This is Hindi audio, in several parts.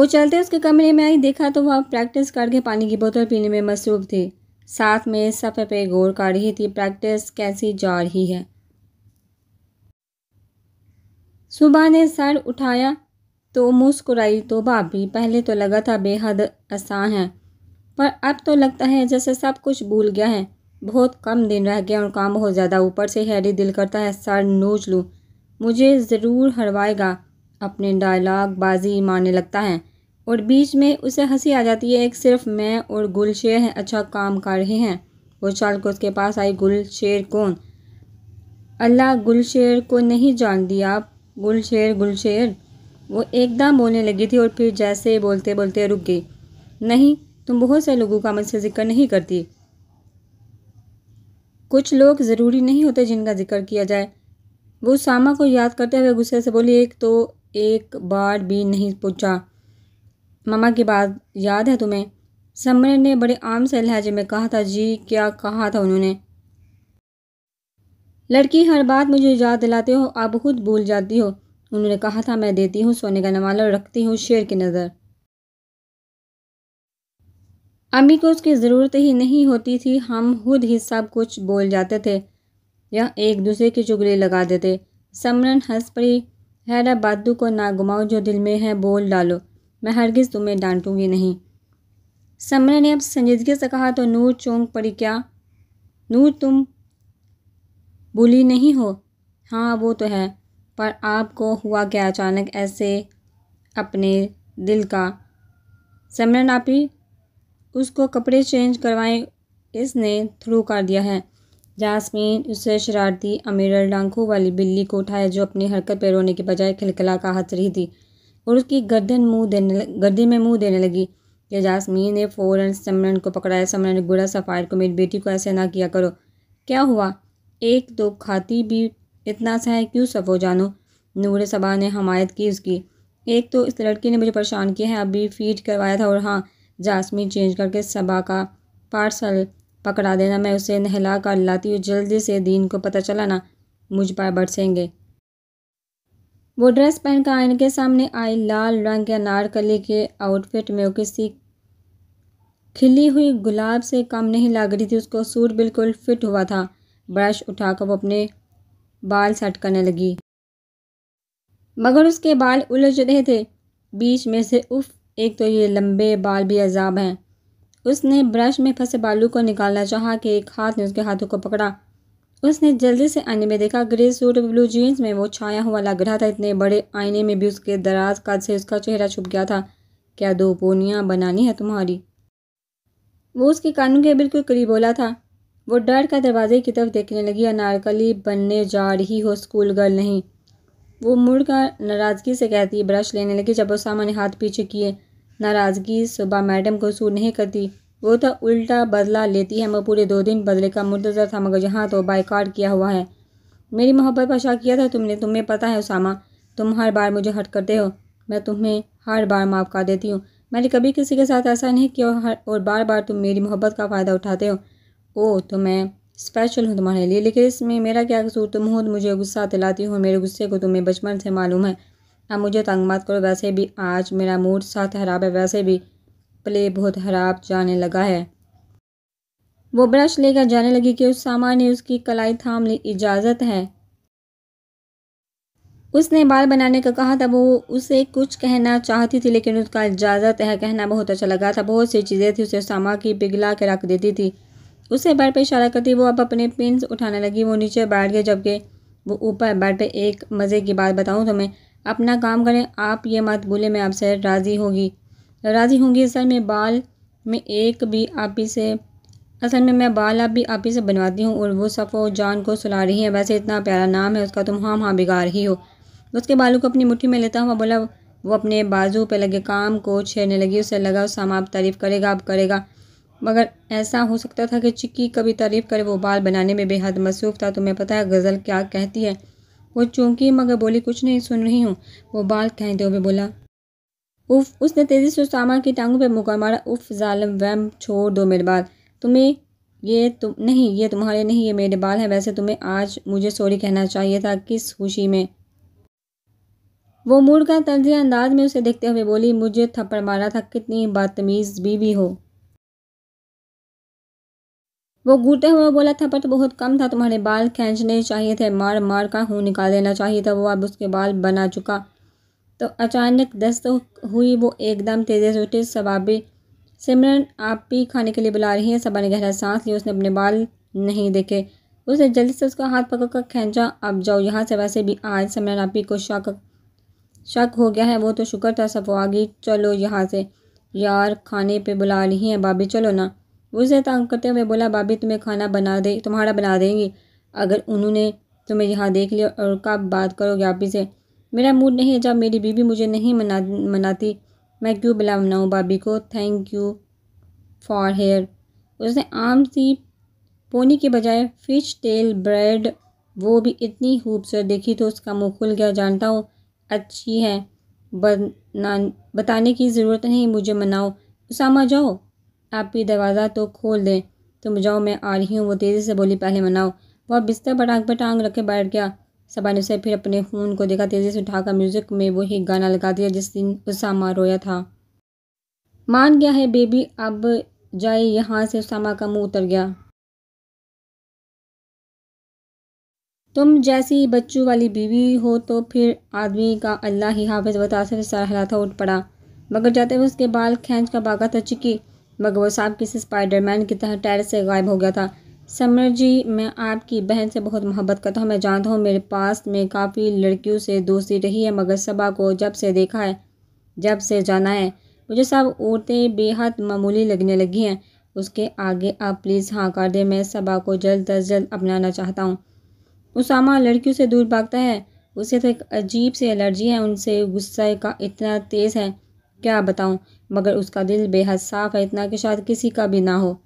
वो चलते उसके कमरे में आई देखा तो वह प्रैक्टिस करके पानी की बोतल पीने में मसरूफ़ थी साथ में सफ़े पे गौर कर रही थी प्रैक्टिस कैसी जा रही है सुबह ने सर उठाया तो मुस्कुराई तो भाभी पहले तो लगा था बेहद आसान है पर अब तो लगता है जैसे सब कुछ भूल गया है बहुत कम दिन रह गया और काम बहुत ज़्यादा ऊपर से हैरी दिल करता है सर नोच लूँ मुझे ज़रूर हरवाएगा अपने डायलॉग बाजी मारने लगता है और बीच में उसे हंसी आ जाती है एक सिर्फ मैं और शेर हैं अच्छा काम कर रहे हैं वो चाल को उसके पास आई गुल शेर कौन अल्लाह गुल शेर को नहीं जान दिया गुल शेर वो एकदम बोलने लगी थी और फिर जैसे बोलते बोलते रुक गई नहीं तुम बहुत से लोगों का मुझसे जिक्र नहीं करती कुछ लोग ज़रूरी नहीं होते जिनका जिक्र किया जाए वो सामा को याद करते हुए गुस्से से बोली एक तो एक बार भी नहीं पूछा ममा की बात याद है तुम्हें समर ने बड़े आम से लहजे में कहा था जी क्या कहा था उन्होंने लड़की हर बात मुझे याद दिलाते हो आप खुद भूल जाती हो उन्होंने कहा था मैं देती हूँ सोने का नवाला और रखती हूँ शेर की नज़र अम्मी को उसकी ज़रूरत ही नहीं होती थी हम खुद ही सब कुछ बोल जाते थे या एक दूसरे की चुगली लगा देते समरन हंस पड़ी हैरा बादू को ना घुमाओ जो दिल में है बोल डालो मैं हरगिज़ तुम्हें डांटूंगी नहीं समरा ने अब संजीदगी से कहा तो नूर चौंक पड़ी क्या नूर तुम बुली नहीं हो हाँ वो तो है पर आपको हुआ क्या अचानक ऐसे अपने दिल का समरन आप ही उसको कपड़े चेंज करवाएं इसने थ्रू कर दिया है जासमीन उससे शरारती अमीर डांकू वाली बिल्ली को उठाया जो अपनी हरकत पर रोने के बजाय खिलखिला का हथ रही थी और उसकी गर्दन मुंह देने गर्दन में मुंह देने लगी यह जासमीन ने फ़ौरन समरन को पकड़ाया समरन ने गुड़ा सफ़ायर को मेरी बेटी को ऐसे ना किया करो क्या हुआ एक तो खाती भी इतना सा है क्यों सफ़ो जानो नूर सबा ने हमायत की उसकी एक तो इस लड़की ने मुझे परेशान किया है अभी फीड करवाया था और हाँ जासमीन चेंज करके सबा का पार्सल पकड़ा देना मैं उसे नहला कर लाती हूँ जल्दी से दीन को पता चला ना मुझ पर बरसेंगे वो ड्रेस पहनकर आयन के सामने आई लाल रंग के अनारकली के आउटफिट में किसी खिली हुई गुलाब से कम नहीं लग रही थी उसको सूट बिल्कुल फिट हुआ था ब्रश उठाकर वो अपने बाल सेट करने लगी मगर उसके बाल उलझ रहे थे बीच में से उफ एक तो ये लंबे बाल भी अजाब हैं उसने ब्रश में फंसे बालू को निकालना चाहा कि एक हाथ ने उसके हाथों को पकड़ा उसने जल्दी से आईने में देखा ग्रे सूट ब्लू जीन्स में वो छाया हुआ लग रहा था इतने बड़े आईने में भी उसके दराज कद से उसका चेहरा छुप गया था क्या दो पोनियाँ बनानी है तुम्हारी वो उसके कानों के बिल्कुल करीब बोला था वो डर का दरवाजे की तरफ देखने लगी अनारकली बनने जा रही हो स्कूल गर्ल नहीं वो मुड़ कर नाराज़गी से कहती ब्रश लेने लगी जब वो सामान्य हाथ पीछे किए नाराज़गी सुबह मैडम को सूट नहीं करती वो तो उल्टा बदला लेती है मैं पूरे दो दिन बदले का मुंतज़र था मगर यहाँ तो बाइकाट किया हुआ है मेरी मोहब्बत पर शक किया था तुमने तुम्हें पता है उसामा तुम हर बार मुझे हट करते हो मैं तुम्हें हर बार माफ़ कर देती हूँ मैंने कभी किसी के साथ ऐसा नहीं किया हर और बार बार तुम मेरी मोहब्बत का फ़ायदा उठाते हो ओ तो मैं स्पेशल हूँ तुम्हारे लिए लेकिन इसमें मेरा क्या कसूर तुम तो मुझे गुस्सा दिलाती हो मेरे गुस्से को तुम्हें बचपन से मालूम है अब मुझे तंग मत करो वैसे भी आज मेरा मूड साथ खराब है वैसे भी प्ले बहुत खराब जाने लगा है वो ब्रश लेकर जाने लगी कि उस सामान ने उसकी कलाई थाम ली इजाज़त है उसने बाल बनाने का कहा था वो उसे कुछ कहना चाहती थी लेकिन उसका इजाज़त है कहना बहुत अच्छा लगा था बहुत सी चीज़ें थी उसे सामा की पिघला के रख देती थी उसे बैठ पर इशारा करती वो अब अपने पिंस उठाने लगी वो नीचे बैठ गए जबकि वो ऊपर बैठ पर एक मज़े की बात बताऊँ तो मैं अपना काम करें आप ये मत भूलें मैं आपसे राज़ी होगी राज़ी होंगी असल में बाल में एक भी आप ही से असल में मैं बाल आप भी आप ही से बनवाती हूँ और वो सफ़ो जान को सुला रही है वैसे इतना प्यारा नाम है उसका तुम तो हाँ हाँ बिगा रही हो उसके बालों को अपनी मुट्ठी में लेता हूँ और बोला वो अपने बाजू पे लगे काम को छेड़ने लगी उसे लगा उसामा आप तारीफ़ करेगा आप करेगा मगर ऐसा हो सकता था कि चिक्की कभी तारीफ़ करे वो बाल बनाने में बेहद मसरूफ़ था तुम्हें पता है गज़ल क्या कहती है वो चूंकि मगर बोली कुछ नहीं सुन रही हूँ वो बाल कहते हुए बोला उफ उसने तेज़ी से उसामा की टांगों पर मुकर मारा उफ जालम वैम छोड़ दो मेरे बाल तुम्हें ये तुम नहीं ये तुम्हारे नहीं ये मेरे बाल है वैसे तुम्हें आज मुझे सॉरी कहना चाहिए था किस खुशी में वो मूड का तर्ज अंदाज में उसे देखते हुए बोली मुझे थप्पड़ मारा था कितनी बदतमीज़ बीवी हो वो घूटे हुए बोला थप्पड़ तो बहुत कम था तुम्हारे बाल खींचने चाहिए थे मार मार का खून निकाल देना चाहिए था वो अब उसके बाल बना चुका तो अचानक दस्त हुई वो एकदम तेज़ी से सबा भी सिमरन आप भी खाने के लिए बुला रही हैं सबा ने गहरा सांस लिया उसने अपने बाल नहीं देखे उसने जल्दी से उसका हाथ पकड़ कर खींचा अब जाओ यहाँ से वैसे भी आज सिमरन आपी को शक शक हो गया है वो तो शुक्र था सब आ गई चलो यहाँ से यार खाने पे बुला रही हैं बाबी चलो ना उसे तंग करते हुए बोला बाबी तुम्हें खाना बना दे तुम्हारा बना देंगी अगर उन्होंने तुम्हें यहाँ देख लिया और कब बात करोगे आप ही से मेरा मूड नहीं है जब मेरी बीबी मुझे नहीं मना मनाती मैं क्यों बुला मनाऊँ भाभी को थैंक यू फॉर हेयर उसने आम सी पोनी के बजाय फ़िश तेल ब्रेड वो भी इतनी खूबसूरत देखी तो उसका मुँह खुल गया जानता हूँ अच्छी है बना बताने की ज़रूरत नहीं मुझे मनाओ उसामा जाओ आप भी दरवाज़ा तो खोल दें तुम जाओ मैं आ रही हूँ वो तेज़ी से बोली पहले मनाओ वह बिस्तर पर आग पर टांग रखे बैठ गया सबा ने उसे फिर अपने फ़ोन को देखा तेज़ी से उठाकर म्यूज़िक में वही गाना लगा दिया जिस दिन उसामा रोया था मान गया है बेबी अब जाए यहाँ से उसामा का मुंह उतर गया तुम जैसी बच्चों वाली बीवी हो तो फिर आदमी का अल्लाह ही हाफिज बतासे था उठ पड़ा मगर जाते हुए उसके बाल खींच का बागा था चिकी मगर वो साहब किसी स्पाइडरमैन की तरह टैर से गायब हो गया था समर जी मैं आपकी बहन से बहुत मोहब्बत करता हूँ मैं जानता हूँ मेरे पास में काफ़ी लड़कियों से दोस्ती रही है मगर सबा को जब से देखा है जब से जाना है मुझे सब औरतें बेहद मामूली लगने लगी हैं उसके आगे आप प्लीज़ हाँ कर दें मैं सबा को जल्द अज जल्द अपनाना चाहता हूँ उसामा लड़कियों से दूर भागता है उसे तो एक अजीब सी एलर्जी है उनसे गुस्सा का इतना तेज़ है क्या बताऊँ मगर उसका दिल बेहद साफ़ है इतना कि शायद किसी का भी ना हो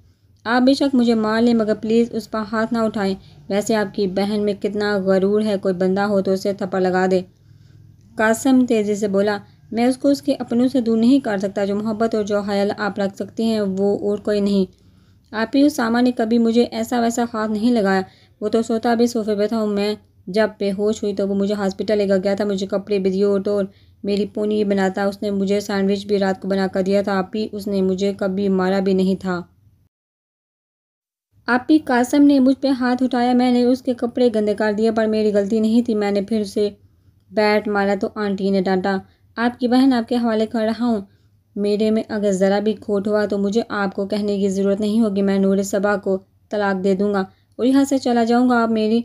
आप बेशक मुझे मार लें मगर प्लीज़ उस पर हाथ ना उठाएं वैसे आपकी बहन में कितना गरूर है कोई बंदा हो तो उसे थप्पड़ लगा दे कासम तेज़ी से बोला मैं उसको उसके अपनों से दूर नहीं कर सकता जो मोहब्बत और जो हयाल आप रख सकती हैं वो और कोई नहीं आप ही उस सामान ने कभी मुझे ऐसा वैसा हाथ नहीं लगाया वो तो सोता भी सोफे पे था हूँ मैं जब बेहोश हुई तो वो मुझे हॉस्पिटल लेकर गया था मुझे कपड़े भी दिए और तो मेरी पोनी बनाता उसने मुझे सैंडविच भी रात को बना कर दिया था आप ही उसने मुझे कभी मारा भी नहीं था आपी कासम ने मुझ पर हाथ उठाया मैंने उसके कपड़े गंदे कर दिए पर मेरी गलती नहीं थी मैंने फिर उसे बैट मारा तो आंटी ने डांटा आपकी बहन आपके हवाले कर रहा हूँ मेरे में अगर ज़रा भी खोट हुआ तो मुझे आपको कहने की ज़रूरत नहीं होगी मैं नूर सबा को तलाक दे दूँगा और यहाँ से चला जाऊँगा आप मेरी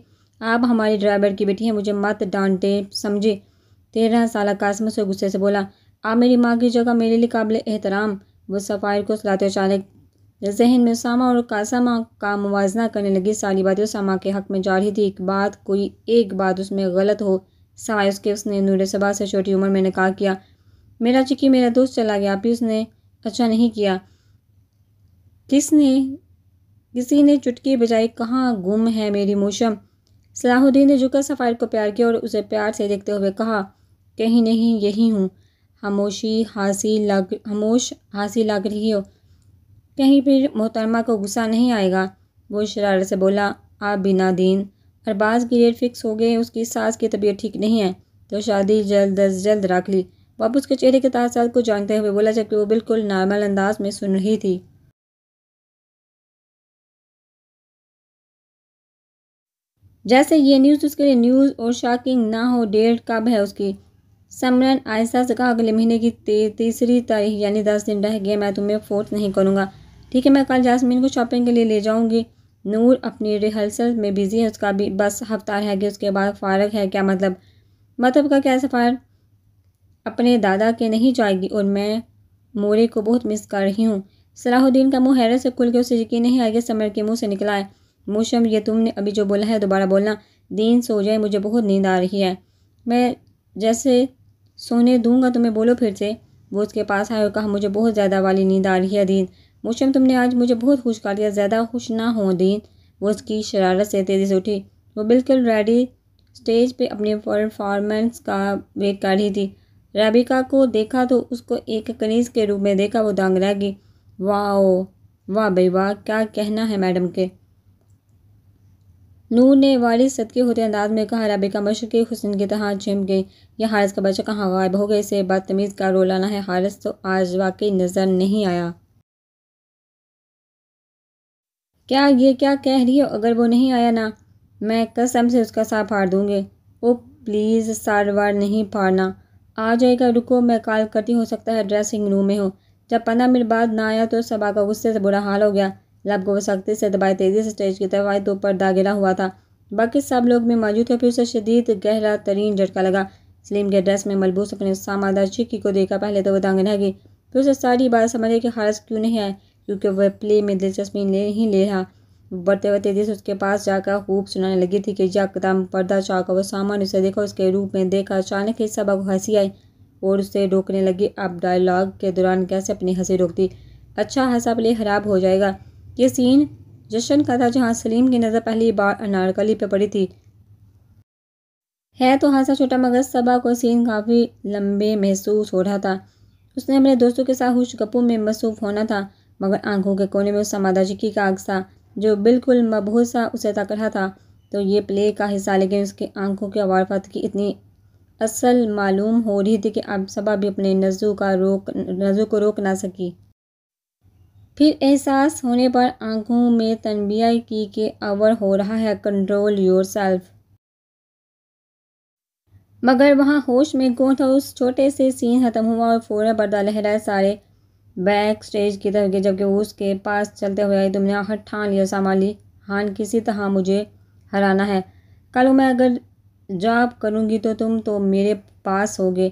आप हमारी ड्राइवर की बेटी हैं मुझे मत डांटे समझे तेरह साल कासम से गुस्से से बोला आप मेरी माँ की जगह मेरे लिए काबिल एहतराम वो सफ़ायर को सलाते चालक जैसे हिंद में उसामा और कासामा का मुजन करने लगी सारी बातें सामा के हक़ में जारी थी एक बात कोई एक बात उसमें गलत हो सवाए उसके उसने नूर सबा से छोटी उम्र में निकाह किया मेरा चिकी मेरा दोस्त चला गया भी उसने अच्छा नहीं किया किसने किसी ने चुटकी बजाई कहाँ गुम है मेरी मोशम सलाहुद्दीन ने झुका सफ़ायर को प्यार किया और उसे प्यार से देखते हुए कहा कहीं नहीं यही हूँ खामोशी हासी लग खामोश हाँसी लग रही हो कहीं फिर मोहतरमा को गुस्सा नहीं आएगा वो शरारत से बोला आप बिना दीन अरबाज की डेट फिक्स हो गई उसकी सास की तबीयत ठीक नहीं है तो शादी जल्द अज जल्द रख ली बाप उसके चेहरे के तासाद को जानते हुए बोला जबकि वो बिल्कुल नॉर्मल अंदाज में सुन रही थी जैसे ये न्यूज़ उसके लिए न्यूज़ और शॉकिंग ना हो डेट कब है उसकी समरन आहिस्ता से कहा अगले महीने की तीसरी तारीख यानी दस दिन रह गए मैं तुम्हें फोर्थ नहीं करूँगा ठीक है मैं कल जासमीन को शॉपिंग के लिए ले जाऊँगी नूर अपनी रिहर्सल में बिज़ी है उसका भी बस हफ्ता है कि उसके बाद फारग है क्या मतलब मतलब का क्या सफ़ार अपने दादा के नहीं जाएगी और मैं मोरे को बहुत मिस कर रही हूँ सलाहुद्दीन का मुँह हैरत से खुल के उसे यकीन नहीं आगे समर के मुँह से निकला है मोशम ये तुमने अभी जो बोला है दोबारा बोलना दीन सो जाए मुझे बहुत नींद आ रही है मैं जैसे सोने दूंगा तुम्हें बोलो फिर से वो उसके पास आए और कहा मुझे बहुत ज़्यादा वाली नींद आ रही है दीन मोशम तुमने आज मुझे बहुत खुश कर दिया ज़्यादा खुश ना हो दीन वो उसकी शरारत से तेज़ी से उठी वो बिल्कुल रेडी स्टेज पे अपने परफॉर्मेंस का वेट कर रही थी रबिका को देखा तो उसको एक कनीज के रूप में देखा वो दांग रह गई वाह वाह भाई वाह क्या कहना है मैडम के नूर ने वारिस सदके होते अंदाज में कहा रबिका मशरक़ी हुसन की तरह झिम गई यह हारस का बच्चा कहाँ गायब हो गए इसे बदतमीज़ का रोल आना है हारस तो आज वाकई नज़र नहीं आया क्या ये क्या कह रही हो अगर वो नहीं आया ना मैं कसम से उसका सर फाड़ दूँगी वो प्लीज़ सार वार नहीं फाड़ना आ जाएगा रुको मैं कॉल करती हो सकता है ड्रेसिंग रूम में हो जब पंद्रह मिनट बाद ना आया तो सबा का गुस्से से बुरा हाल हो गया लब को सख्ती से दबाए तेज़ी से स्टेज की तरफ आए तो पर्दा दागिरा हुआ था बाकी सब लोग में मौजूद थे फिर उसे शदीद गहरा तरीन झटका लगा सलीम के ड्रेस में मलबूस अपने सामादा चिक्की को देखा पहले तो वो दांग रह गई फिर उसे सारी बात समझ गई कि खालस क्यों नहीं आए क्योंकि वह प्ले में दिलचस्पी ले ही ले रहा बढ़ते बढ़ते दिस उसके पास जाकर खूब सुनाने लगी थी कि यकदम पर्दा चाहकर वह सामान्य उसे देखा उसके रूप में देखा अचानक ही सबक को हंसी आई और उसे रोकने लगी अब डायलॉग के दौरान कैसे अपनी हंसी रोकती अच्छा हंसा प्ले खराब हो जाएगा ये सीन जश्न का था जहाँ सलीम की नज़र पहली बार अनारकली पर पड़ी थी है तो हंसा छोटा मगर सबा को सीन काफ़ी लंबे महसूस हो रहा था उसने अपने दोस्तों के साथ हुश गप्पू में मसरूफ़ होना था मगर आंखों के कोने में उस जी की काग सा जो बिल्कुल मबहू सा उसे तक रहा था तो ये प्ले का हिस्सा लेकिन उसकी आंखों की अवारफत की इतनी असल मालूम हो रही थी कि अब सबा भी अपने नज़ू का रोक नज़ू को रोक ना सकी फिर एहसास होने पर आंखों में तनबिया की कि अवर हो रहा है कंट्रोल योर सेल्फ मगर वहाँ होश में गो था उस छोटे से सीन ख़त्म हुआ और फ़ौरन पर्दा लहराए सारे बैक स्टेज की तरफ गई जबकि उसके पास चलते हुए आई तुमने आखिर ठान लिया सामाली हान किसी तरह मुझे हराना है कल मैं अगर जॉब करूँगी तो तुम तो मेरे पास होगे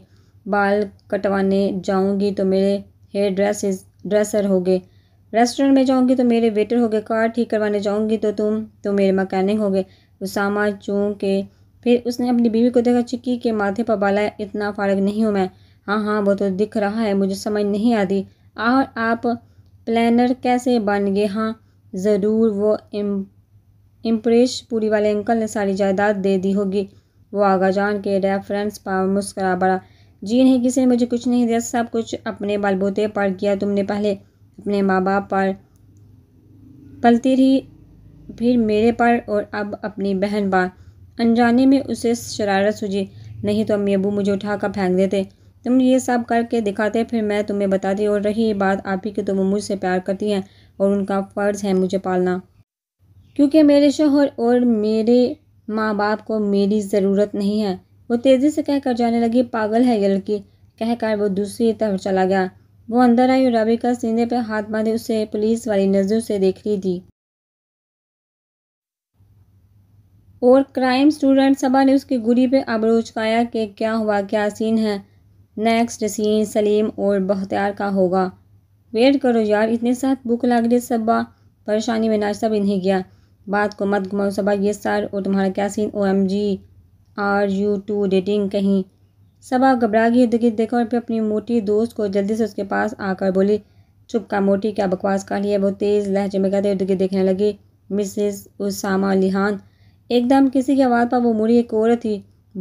बाल कटवाने जाऊँगी तो मेरे हेयर ड्रेस ड्रेसर होगे रेस्टोरेंट में जाऊँगी तो मेरे वेटर होगे कार ठीक करवाने जाऊँगी तो तुम तो मेरे मकैनिक होगे उसामा के फिर उसने अपनी बीवी को देखा चिक्की के माथे पर बाला इतना फारग नहीं हूँ मैं हाँ हाँ वो तो दिख रहा है मुझे समझ नहीं आती और आप प्लानर कैसे बन गए हाँ ज़रूर वो इम इम्प्रेस पूरी वाले अंकल ने सारी जायदाद दे दी होगी वो आगा जान के रेफरेंस पा मुस्करा पड़ा जी नहीं किसी ने मुझे कुछ नहीं दिया सब कुछ अपने बलबूते पर किया तुमने पहले अपने माँ बाप पर पलती रही फिर मेरे पर और अब अपनी बहन पर अनजाने में उसे शरारत सूझी नहीं तो अम्मी अबू मुझे उठा कर फेंक देते तुम ये सब करके दिखाते फिर मैं तुम्हें बताती और रही बात आप ही कि तुम तो मुझसे प्यार करती हैं और उनका फ़र्ज़ है मुझे पालना क्योंकि मेरे शोहर और मेरे माँ बाप को मेरी ज़रूरत नहीं है वो तेज़ी से कहकर जाने लगी पागल है ये लड़की कहकर वो दूसरी तरफ चला गया वो अंदर आई और रबी का सीने पर हाथ बांधे उसे पुलिस वाली नज़रों से देख रही थी और क्राइम स्टूडेंट सभा ने उसकी गुड़ी पे अबरोच काया कि क्या हुआ क्या सीन है नेक्स्ट सीन सलीम और बख्तियार का होगा वेट करो यार इतने साथ भूख लग रही सबा परेशानी में नाश्ता भी नहीं गया बात को मत घुमाओ सबा ये सर और तुम्हारा क्या scene O M G are you two dating कहीं सबा घबरा गई दुखी देखो और फिर अपनी मोटी दोस्त को जल्दी से उसके पास आकर बोली चुप का मोटी क्या बकवास कर लिया वो तेज़ लहजे में कहते दुखी देखने लगी मिसेस उसामा लिहान एकदम किसी की आवाज़ पर वो मुड़ी एक औरत थी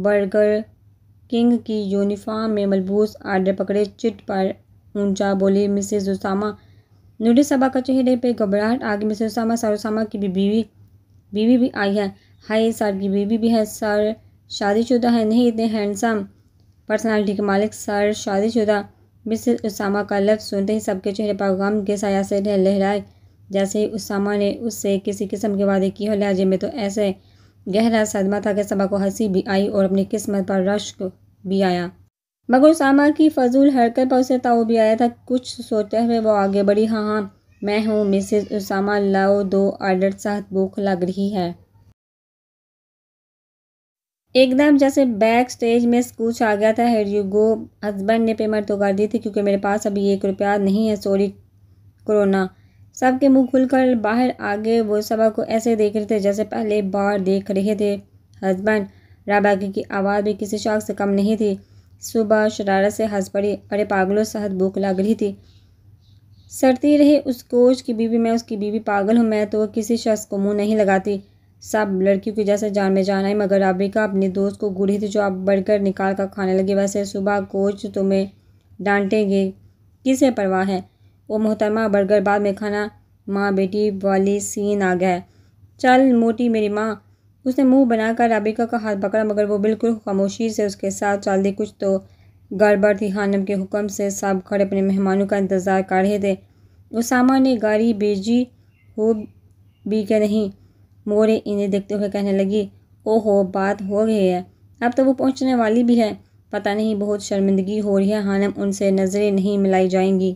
बर्गर किंग की यूनिफॉर्म में मलबूस आडे पकड़े चिट पर ऊंचा बोली मिसेज उसामा नूडी सभा का चेहरे पे घबराहट आगे मिसेज उसामा सर उसामा की भी बीवी बीवी भी आई है हाय सर की बीवी भी है सर शादीशुदा है नहीं इतने हैंडसम पर्सनालिटी के मालिक सर शादीशुदा मिसेज उसामा का लफ्ज़ सुनते ही सबके चेहरे पर गम के साया से लहराए जैसे ही उसामा ने उससे किसी किस्म के वादे किए हो लहजे में तो ऐसे गहरा सदमा था कि सबा को हंसी भी आई और अपनी किस्मत पर रश्क भी आया मगर सामा की फजूल हरकत पर उसे ताओ भी आया था कुछ सोचते हुए वो आगे बढ़ी हाँ हाँ मैं हूँ मिसेज उसामा लाओ दो आर्डर साथ भूख लग रही है एकदम जैसे बैक स्टेज में स्कूच आ गया था हेर यू गो हस्बैंड ने पेमेंट तो कर दी थी क्योंकि मेरे पास अभी एक रुपया नहीं है सॉरी कोरोना सबके मुंह खुलकर बाहर आ गए वो सबा को ऐसे देख रहे थे जैसे पहले बार देख रहे थे हस्बैंड राबागी की आवाज़ भी किसी शौक से कम नहीं थी सुबह शरारत से हंस पड़ी अरे पागलों सहद भूख लग रही थी सरती रही उस कोच की बीवी मैं उसकी बीवी पागल हूँ मैं तो किसी शख्स को मुंह नहीं लगाती सब लड़कियों की जैसे जान में जाना है मगर राबिका अपने दोस्त को गुड़ी थी जो आप बढ़कर निकाल कर खाने लगे वैसे सुबह कोच तुम्हें डांटेंगे किसे परवाह है वो मोहतरमा बर्गर बाद में खाना माँ बेटी वाली सीन आ गया चल मोटी मेरी माँ उसने मुंह बनाकर राबिका का हाथ पकड़ा मगर वो बिल्कुल खामोशी से उसके साथ चल दी कुछ तो गड़बड़ थी हानम के हुक्म से सब खड़े अपने मेहमानों का इंतज़ार कर रहे थे उसामा ने गाड़ी भेजी हो भी क्या नहीं मोरे इन्हें देखते हुए कहने लगी ओहो बात हो गई है अब तो वो पहुँचने वाली भी है पता नहीं बहुत शर्मिंदगी हो रही है हानम उनसे नज़रें नहीं मिलाई जाएंगी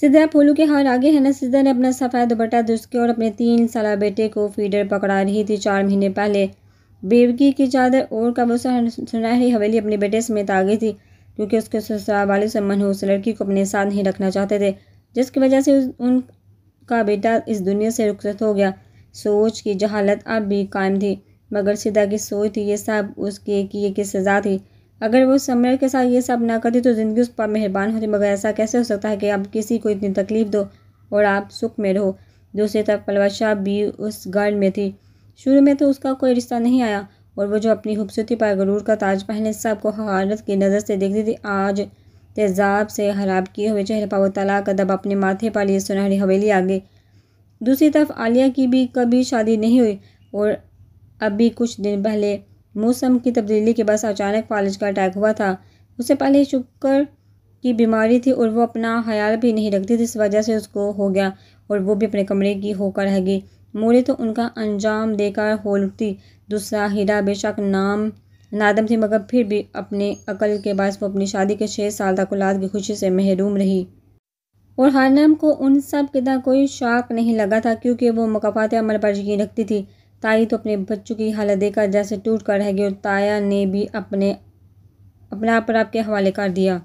सिद्धा पोलू के हार आगे है ना सिद्धा ने अपना सफ़ेद दुपट्टा दुस्के और अपने तीन साल बेटे को फीडर पकड़ा रही थी चार महीने पहले बेवकी की चादर और का बोसा सुनहरी हवेली अपने बेटे समेत आ गई थी क्योंकि उसके ससुराल वाले सम्मान हो उस लड़की को अपने साथ नहीं रखना चाहते थे जिसकी वजह से उनका बेटा इस दुनिया से रुखसत हो गया सोच की जहालत अब भी कायम थी मगर सिद्धा की सोच थी ये सब उसके किए की सज़ा थी अगर वो समय के साथ ये सब ना करती तो ज़िंदगी उस पर मेहरबान होती मगर ऐसा कैसे हो सकता है कि आप किसी को इतनी तकलीफ़ दो और आप सुख में रहो दूसरी तरफ पलवशा भी उस गर्ल में थी शुरू में तो उसका कोई रिश्ता नहीं आया और वो जो अपनी खूबसूरती पर गरूर का ताज पहने सबको हारत की नज़र से देखती थी आज तेज़ाब से खराब किए हुए चेहरे पर वो तला दब अपने माथे पर लिए सुनहरी हवेली आ गई दूसरी तरफ आलिया की भी कभी शादी नहीं हुई और अभी कुछ दिन पहले मौसम की तब्दीली के बाद अचानक फालिज का अटैक हुआ था उससे पहले शुक्र की बीमारी थी और वो अपना ख्याल भी नहीं रखती थी इस वजह से उसको हो गया और वो भी अपने कमरे की होकर रह गई मोरे तो उनका अंजाम देकर हो लुटती दूसरा हीरा बेशक नाम नादम थी मगर फिर भी अपने अकल के बाद वो अपनी शादी के छः साल तक औलाद की खुशी से महरूम रही और हारनम को उन सब कितना कोई शौक नहीं लगा था क्योंकि वो मकाफात अमल पर यकीन रखती थी ताई तो अपने बच्चों की हालत देखकर जैसे टूट कर रह गई और ताया ने भी अपने अपने आप पर आपके हवाले कर दिया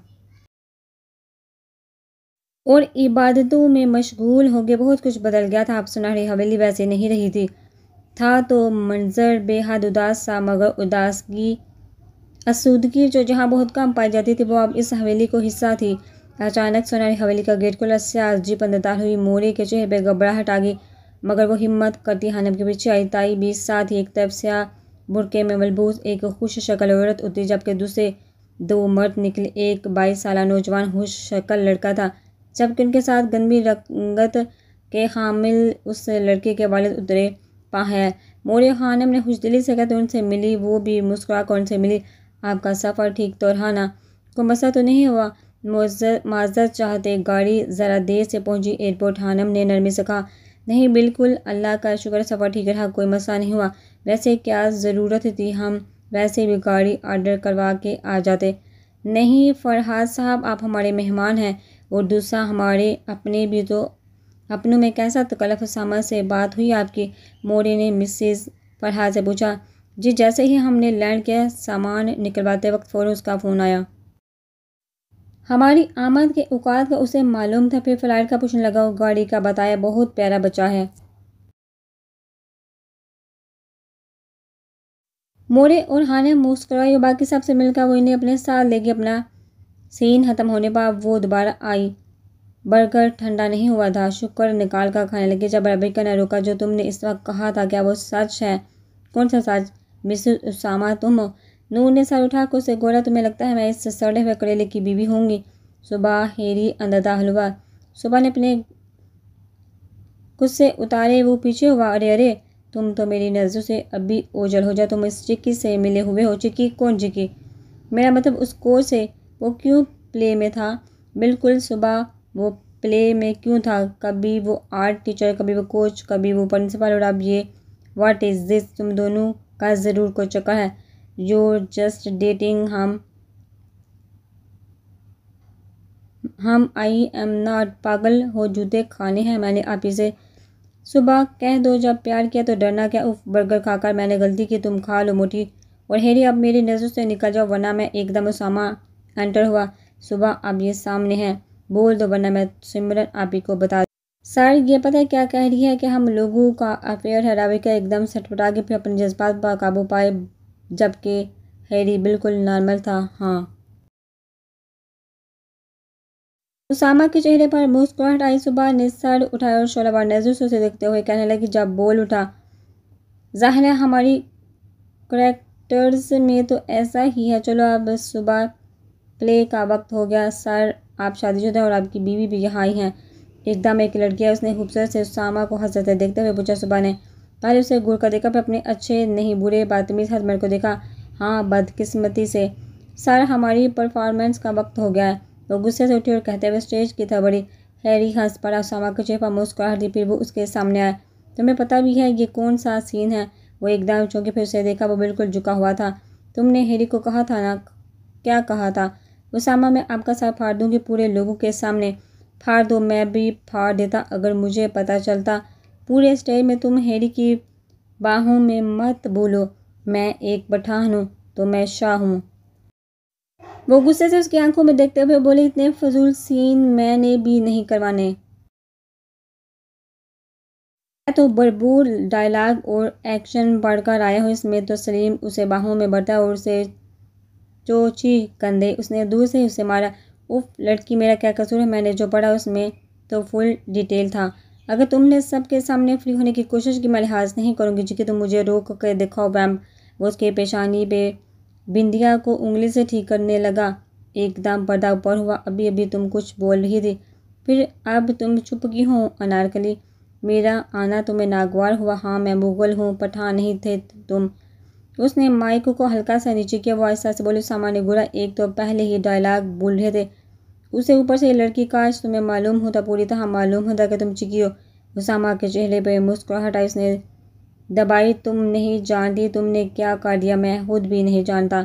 और इबादतों में मशगूल हो गए बहुत कुछ बदल गया था आप सुनहरी हवेली वैसे नहीं रही थी था तो मंजर बेहद उदास सा मगर उदासगी असूदगी जो जहाँ बहुत कम पाई जाती थी वो अब इस हवेली को हिस्सा थी अचानक सोनारी हवेली का गेट खुला से आज जी पंदतार हुई मोरे के चेहरे पर घबराहट आ गई मगर वो हिम्मत करती हानब के पीछे आई ताई भी साथ ही एक तरफ से बुरके में मलबूस एक खुश शक्ल औरत उतरी जबकि दूसरे दो मर्द निकले एक बाईस साल नौजवान खुश शक्ल लड़का था जबकि उनके साथ गंदी रंगत के हामिल उस लड़के के वालद उतरे पा है मौर्य खानम ने खुश दिली से तो उनसे मिली वो भी मुस्कुरा कर उनसे मिली आपका सफ़र ठीक तो रहा ना को मसा तो नहीं हुआ माजत चाहते गाड़ी ज़रा देर से पहुंची एयरपोर्ट हानम ने नरमी से कहा नहीं बिल्कुल अल्लाह का शुक्र सफ़र ठीक रहा कोई मसला नहीं हुआ वैसे क्या ज़रूरत थी हम वैसे भी गाड़ी आर्डर करवा के आ जाते नहीं फरहाद साहब आप हमारे मेहमान हैं और दूसरा हमारे अपने भी तो अपनों में कैसा तकलफ सामा से बात हुई आपकी मोरे ने मिसेस फरहाद से पूछा जी जैसे ही हमने लैंड किया सामान निकलवाते वक्त फ़ौर उसका फ़ोन आया हमारी आमद के औकात का उसे मालूम था फिर फ्लाइट का पूछने लगा और गाड़ी का बताया बहुत प्यारा बच्चा है मोरे और हाने मुस्कुराई और बाकी सबसे मिलकर वो इन्हें अपने साथ लेके अपना सीन खत्म होने पर वो दोबारा आई बर्गर ठंडा नहीं हुआ था शुक्र निकाल कर खाने लगे जब रबिक ने रोका जो तुमने इस वक्त कहा था क्या वो सच है कौन सा सच मिस उसामा तुम नूर ने सर उठा उसे गोरा तुम्हें लगता है मैं इस सड़े हुए करेले की बीवी होंगी सुबह हेरी अंधता हलवा सुबह ने अपने गुस्से उतारे वो पीछे हुआ अरे अरे तुम तो मेरी नज़रों से अभी ओझल हो जाओ तुम इस चिक्की से मिले हुए हो चिक्की कौन चिक्की मेरा मतलब उस कोर से वो क्यों प्ले में था बिल्कुल सुबह वो प्ले में क्यों था कभी वो आर्ट टीचर कभी वो कोच कभी वो प्रिंसिपल और अब ये वाट इज़ दिस तुम दोनों का ज़रूर को चक्कर है योर जस्ट डेटिंग हम हम आई एम नॉट पागल हो जूते खाने हैं मैंने आप इसे सुबह कह दो जब प्यार किया तो डरना क्या उफ बर्गर खाकर मैंने गलती की तुम खा लो मुठी और हेरी अब मेरी नज़र से निकल जाओ वरना मैं एकदम उसामा एंटर हुआ सुबह अब ये सामने है बोल दो वरना मैं सिमरन आप ही को बता सर ये पता है क्या कह रही है कि हम लोगों का अफेयर है का एकदम सटपटा के फिर अपने जज्बात पर काबू पाए जबकि हैरी बिल्कुल नॉर्मल था हाँ उसामा के चेहरे पर मुस्कुराहट आई सुबह ने सर उठाया और शोलावार नजर से उसे देखते हुए कहने लगी जब बोल उठा ज़ाहिर है हमारी करेक्टर्स में तो ऐसा ही है चलो अब सुबह प्ले का वक्त हो गया सर आप शादीशुदा हैं और आपकी बीवी भी यहाँ आई हैं एकदम एक लड़की है उसने खूबसूरत से उसामा को हंसते देखते हुए पूछा सुबह ने पहले उसे घूर कर देखा पर अपने अच्छे नहीं बुरे बदतमीज हस्बैंड को देखा हाँ बदकिस्मती से सर हमारी परफॉर्मेंस का वक्त हो गया है वो गुस्से से उठी और कहते हुए स्टेज की था बड़ी हैरी हंस पड़ा सामा के चेपा मुस्कुरा दी फिर वो उसके सामने आया तुम्हें पता भी है ये कौन सा सीन है वो एकदम चूँकि फिर उसे देखा वो बिल्कुल झुका हुआ था तुमने हैरी को कहा था ना क्या कहा था उसामा मैं आपका सर फाड़ दूँगी पूरे लोगों के सामने फाड़ दो मैं भी फाड़ देता अगर मुझे पता चलता पूरे स्टाइल में तुम हैरी की बाहों में मत बोलो मैं एक पठान हूँ तो मैं शाह हूँ वो गुस्से से उसकी आंखों में देखते हुए बोले इतने फजूल सीन मैंने भी नहीं करवाने मैं तो भरपूर डायलाग और एक्शन बढ़कर आया हूँ इसमें तो सलीम उसे बाहों में बढ़ता और उसे चोची कंधे उसने दूर से उसे मारा उफ लड़की मेरा क्या कसूर है मैंने जो पढ़ा उसमें तो फुल डिटेल था अगर तुमने सबके सामने फ्री होने की कोशिश की मैं लिहाज नहीं करूँगी जी तुम मुझे रोक कर दिखाओ वैम वो उसके पेशानी पे बिंदिया को उंगली से ठीक करने लगा एकदम पर्दा ऊपर हुआ अभी अभी तुम कुछ बोल रही थी फिर अब तुम चुप की हो अनारकली मेरा आना तुम्हें नागवार हुआ हाँ मैं मुगल हूँ पठान नहीं थे तुम उसने माइक को हल्का सा नीचे किया वो ऐसा से बोले सामान्य बुरा एक तो पहले ही डायलाग बोल रहे थे उसे ऊपर से लड़की काश तुम्हें मालूम होता पूरी तरह मालूम होता कि तुम चिकी हो उसामा के चेहरे पर मुस्कुराहट आई उसने दबाई तुम नहीं जानती तुमने क्या कर दिया मैं खुद भी नहीं जानता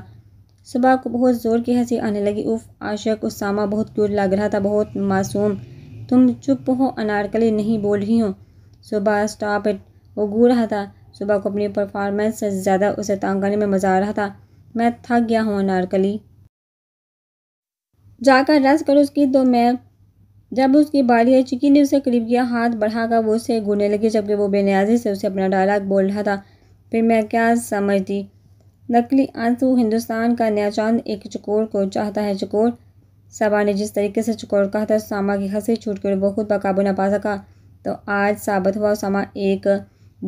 सुबह को बहुत ज़ोर की हंसी आने लगी उफ आशक उसामा बहुत क्यूट लग रहा था बहुत मासूम तुम चुप हो अनारकली नहीं बोल रही हो सुबह स्टॉप इट वो गू रहा था सुबह को अपनी परफॉर्मेंस से ज़्यादा उसे तंग करने में मज़ा आ रहा था मैं थक गया हूँ अनारकली जाकर रस कर उसकी दो मैं जब उसकी बारी आई चिकी ने उसे करीब किया हाथ बढ़ाकर वो उसे घूरने लगी जबकि वो बेनियाजी से उसे अपना डायलॉग बोल रहा था फिर मैं क्या समझती नकली आंसू हिंदुस्तान का नया चांद एक चकोर को चाहता है चकोर साबा ने जिस तरीके से चकोर कहा था सामा की हंसी छूट कर वो खुद बकाबू ना पा सका तो आज साबित हुआ सामा एक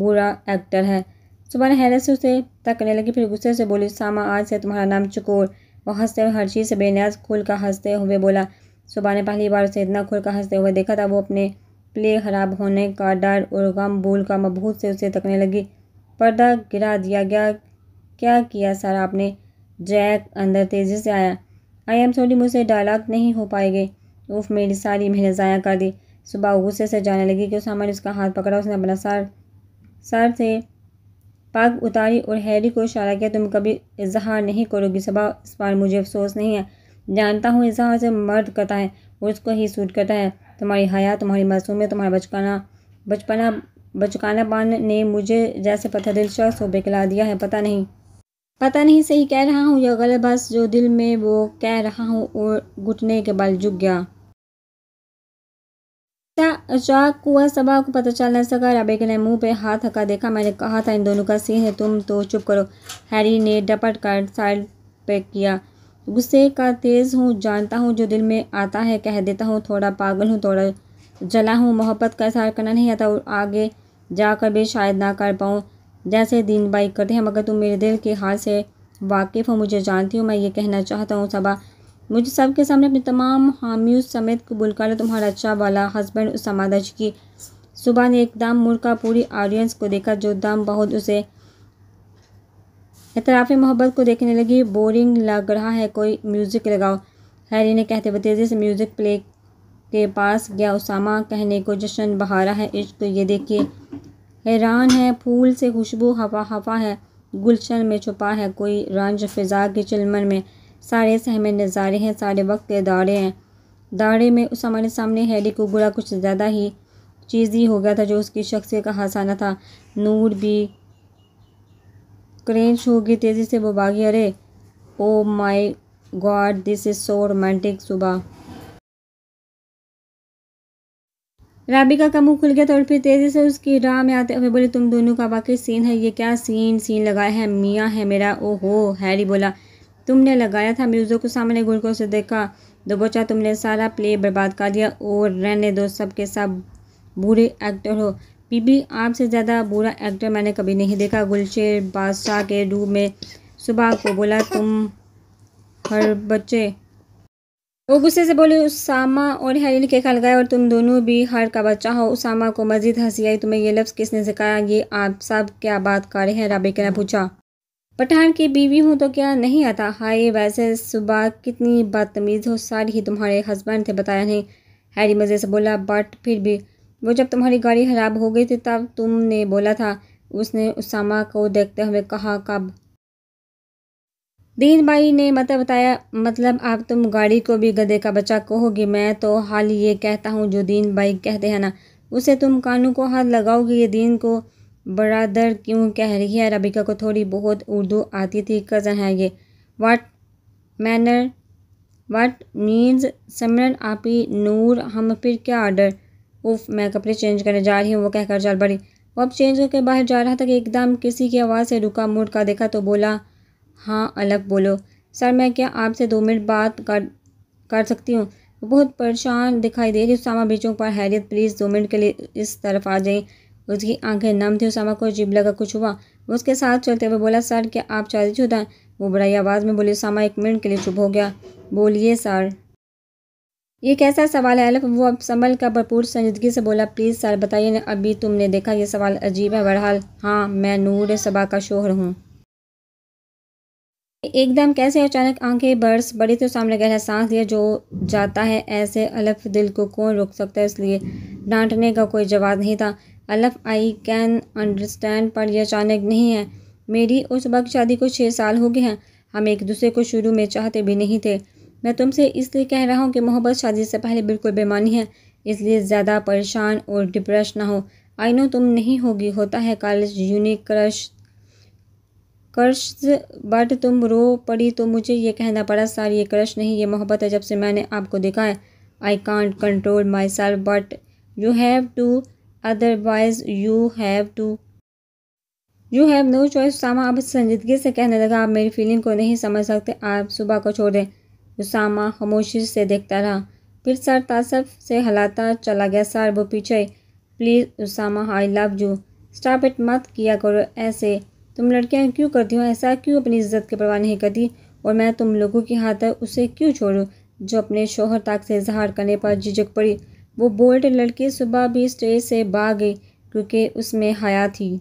बुरा एक्टर है सुबह हैरत से उसे तकने लगी फिर गुस्से से बोली सामा आज से तुम्हारा नाम चकोर वह हंसते हुए हर चीज़ से बेनियाज खुल का हंसते हुए बोला सुबह ने पहली बार उसे इतना खुल का हंसते हुए देखा था वो अपने प्ले खराब होने का डर और गम भूल का मबहूत से उसे तकने लगी पर्दा गिरा दिया गया क्या किया सर आपने जैक अंदर तेज़ी से आया आई एम सॉरी मुझसे डायलॉग नहीं हो गए उफ मेरी सारी मेहनत ज़ाया कर दी सुबह गुस्से से जाने लगी कि उस हमारे उसका हाथ पकड़ा उसने अपना सर सर से पाग उतारी और हैरी को इशारा किया तुम कभी इजहार नहीं करोगी सबा इस बार मुझे अफसोस नहीं है जानता हूँ इजहार से मर्द करता है और उसको ही सूट करता है तुम्हारी हया तुम्हारी मासूमियत तुम्हारा बचकाना बचपना बचकाना पान ने मुझे जैसे पता दिल शख्स को दिया है पता नहीं पता नहीं सही कह रहा हूँ या गलत बस जो दिल में वो कह रहा हूँ और घुटने के बल झुक गया जाग कुआ सबा को पता चल नहीं सका रबे ने मुंह पे हाथ हका देखा मैंने कहा था इन दोनों का सीन है तुम तो चुप करो हैरी ने डपट कर साइड पे किया गुस्से का तेज़ हूँ जानता हूँ जो दिल में आता है कह देता हूँ थोड़ा पागल हूँ थोड़ा जला हूँ मोहब्बत का इजहार करना नहीं आता तो और आगे जाकर भी शायद ना कर पाऊँ जैसे दिन बाई करते हैं मगर तुम मेरे दिल के हाल से वाकिफ़ हो मुझे जानती हो मैं ये कहना चाहता हूँ सबा मुझे सबके सामने अपने तमाम हामियों समेत कबूल कर लो तुम्हारा अच्छा वाला हस्बैंड उसामा दर्ज की सुबह ने एक दाम मुल्क का पूरी ऑडियंस को देखा जो दाम बहुत उसे एतराफ़ मोहब्बत को देखने लगी बोरिंग लग रहा है कोई म्यूज़िक लगाओ हैरी ने कहते हुए तेज़ी से म्यूज़िक प्ले के पास गया उसामा कहने को जश्न बहारा है इश्क तो ये देखिए हैरान है फूल से खुशबू हवा हवा है गुलशन में छुपा है कोई रंज फिजा के चिलमन में सारे सहमे नज़ारे हैं सारे वक्त के दाड़े हैं दाड़े में उस हमारे सामने हैरी को बुरा कुछ ज़्यादा ही चीज़ी हो गया था जो उसकी शख्सियत का हसाना था नूर भी क्रेंच होगी तेज़ी से वो बागी अरे oh my God this is so romantic सुबह राबिका का मुंह खुल गया था और फिर तेज़ी से उसकी राह में आते हुए बोले तुम दोनों का बाकी सीन है ये क्या सीन सीन लगाया है मियाँ है मेरा हो हैरी बोला तुमने लगाया था मिर्जो को सामने गुड़कों से देखा दबोचा तो तुमने सारा प्ले बर्बाद कर दिया और रहने दो सब के सब बुरे एक्टर हो बीबी आपसे ज़्यादा बुरा एक्टर मैंने कभी नहीं देखा गुलशेर बादशाह के रूप में सुबह को बोला तुम हर बच्चे वो गुस्से से बोले उसामा और हेरिन के खल गए और तुम दोनों भी हर का बच्चा हो उसामा को मजीद हंसी आई तुम्हें ये लफ्ज़ किसने सिखाया ये आप सब क्या बात कर रहे हैं राबिका ने पूछा पठान की बीवी हूँ तो क्या नहीं आता हाय वैसे सुबह कितनी बदतमीज़ हो सारी ही तुम्हारे हस्बैंड थे बताया नहीं हैरी मज़े से बोला बट फिर भी वो जब तुम्हारी गाड़ी ख़राब हो गई थी तब तुमने बोला था उसने उसामा को देखते हुए कहा कब दीन भाई ने मतलब बताया मतलब आप तुम गाड़ी को भी गधे का बच्चा कहोगे मैं तो हाल ये कहता हूँ जो दीन भाई कहते हैं ना उसे तुम कानू को हाथ लगाओगे ये दीन को बरदर क्यों कह रही है रबिका को थोड़ी बहुत उर्दू आती थी कज़न है ये what manner what means Samran आपी नूर हम फिर क्या आर्डर उफ मैं कपड़े चेंज करने जा रही हूँ वो कहकर चल पड़ी वो अब चेंज करके बाहर जा रहा था कि एकदम किसी की आवाज़ से रुका मुड़ का देखा तो बोला हाँ अलग बोलो सर मैं क्या आपसे दो मिनट बात कर कर सकती हूँ बहुत परेशान दिखाई दे रही सामा बीचों पर हैरियत प्लीज़ दो मिनट के लिए इस तरफ आ जाए उसकी आंखें नम थी उसामा को जीब लगा कुछ हुआ वो उसके साथ चलते हुए बोला सर क्या आप चाहते छुदा वो बड़ाई आवाज़ में बोले उसामा एक मिनट के लिए चुप हो गया बोलिए सर ये कैसा सवाल है अलफ वो अब संभल का भरपूर संजीदगी से बोला प्लीज़ सर बताइए ना अभी तुमने देखा ये सवाल अजीब है बहरहाल हाँ मैं नूर सबा का शोहर हूँ एकदम कैसे अचानक आंखें बर्स बड़ी तो सामने गहरा सांस लिया जो जाता है ऐसे अलफ दिल को कौन रोक सकता है इसलिए डांटने का कोई जवाब नहीं था अलफ आई कैन अंडरस्टैंड पर यह अचानक नहीं है मेरी उस वक्त शादी को छः साल हो गए हैं हम एक दूसरे को शुरू में चाहते भी नहीं थे मैं तुमसे इसलिए कह रहा हूँ कि मोहब्बत शादी से पहले बिल्कुल बेमानी है इसलिए ज़्यादा परेशान और डिप्रेस ना हो आई नो तुम नहीं होगी होता है college unique crush crush but तुम रो पड़ी तो मुझे ये कहना पड़ा सर ये क्रश नहीं ये मोहब्बत है जब से मैंने आपको देखा है I can't control myself but you have to otherwise you have to you have no choice Usama अब संजीदगी से कहने लगा आप मेरी फीलिंग को नहीं समझ सकते आप सुबह को छोड़ दें उसामा तो खामोशी से देखता रहा फिर सर तासफ से हलाता चला गया सर वो पीछे please Usama I love you stop it मत किया करो ऐसे तुम लड़कियां क्यों करती हो ऐसा क्यों अपनी इज्जत की परवाह नहीं करती और मैं तुम लोगों के हाथ उसे क्यों छोड़ूँ जो अपने शोहर ताक से इजहार करने पर झिझक पड़ी वो बोल्ड लड़की सुबह भी स्टेज से भाग गई क्योंकि उसमें हया थी